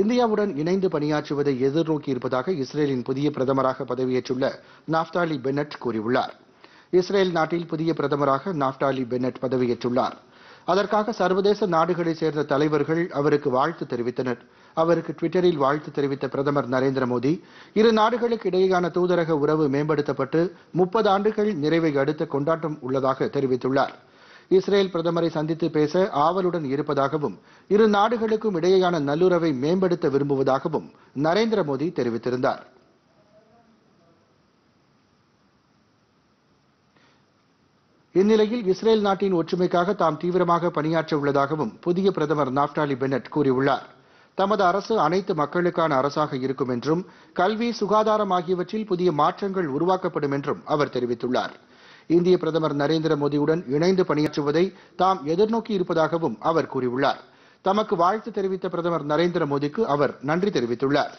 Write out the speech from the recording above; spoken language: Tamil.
இந்தியாவுடன் இணைந்து பணியாற்றுவதை எதிர்நோக்கி இருப்பதாக இஸ்ரேலின் புதிய பிரதமராக பதவியேற்றுள்ள நாப்தாலி பென்னட் கூறியுள்ளார் இஸ்ரேல் நாட்டில் புதிய பிரதமராக நாப்டாலி பென்னட் பதவியேற்றுள்ளார் அதற்காக சர்வதேச நாடுகளைச் சேர்ந்த தலைவர்கள் அவருக்கு வாழ்த்து தெரிவித்தனர் அவருக்கு டுவிட்டரில் வாழ்த்து தெரிவித்த பிரதமர் நரேந்திர மோடி இரு நாடுகளுக்கு இடையேயான தூதரக உறவு மேம்படுத்தப்பட்டு முப்பது ஆண்டுகள் நிறைவை அடுத்த கொண்டாட்டம் உள்ளதாக தெரிவித்துள்ளார் இஸ்ரேல் பிரதமரை சந்தித்து பேச ஆவலுடன் இருப்பதாகவும் இரு நாடுகளுக்கும் இடையேயான நல்லுறவை மேம்படுத்த விரும்புவதாகவும் நரேந்திர மோடி தெரிவித்திருந்தார் இந்நிலையில் இஸ்ரேல் நாட்டின் ஒற்றுமைக்காக தாம் தீவிரமாக பணியாற்ற உள்ளதாகவும் புதிய பிரதமர் நாப்டாலி பென்னட் கூறியுள்ளார் தமது அரசு அனைத்து மக்களுக்கான அரசாக இருக்கும் என்றும் கல்வி சுகாதாரம் ஆகியவற்றில் புதிய மாற்றங்கள் உருவாக்கப்படும் என்றும் அவர் தெரிவித்துள்ளார் இந்திய பிரதமர் நரேந்திர மோடியுடன் இணைந்து பணியாற்றுவதை தாம் எதிர்நோக்கி இருப்பதாகவும் அவர் கூறியுள்ளார் தமக்கு வாழ்த்து தெரிவித்த பிரதமர் நரேந்திர மோடிக்கு அவர் நன்றி தெரிவித்துள்ளார்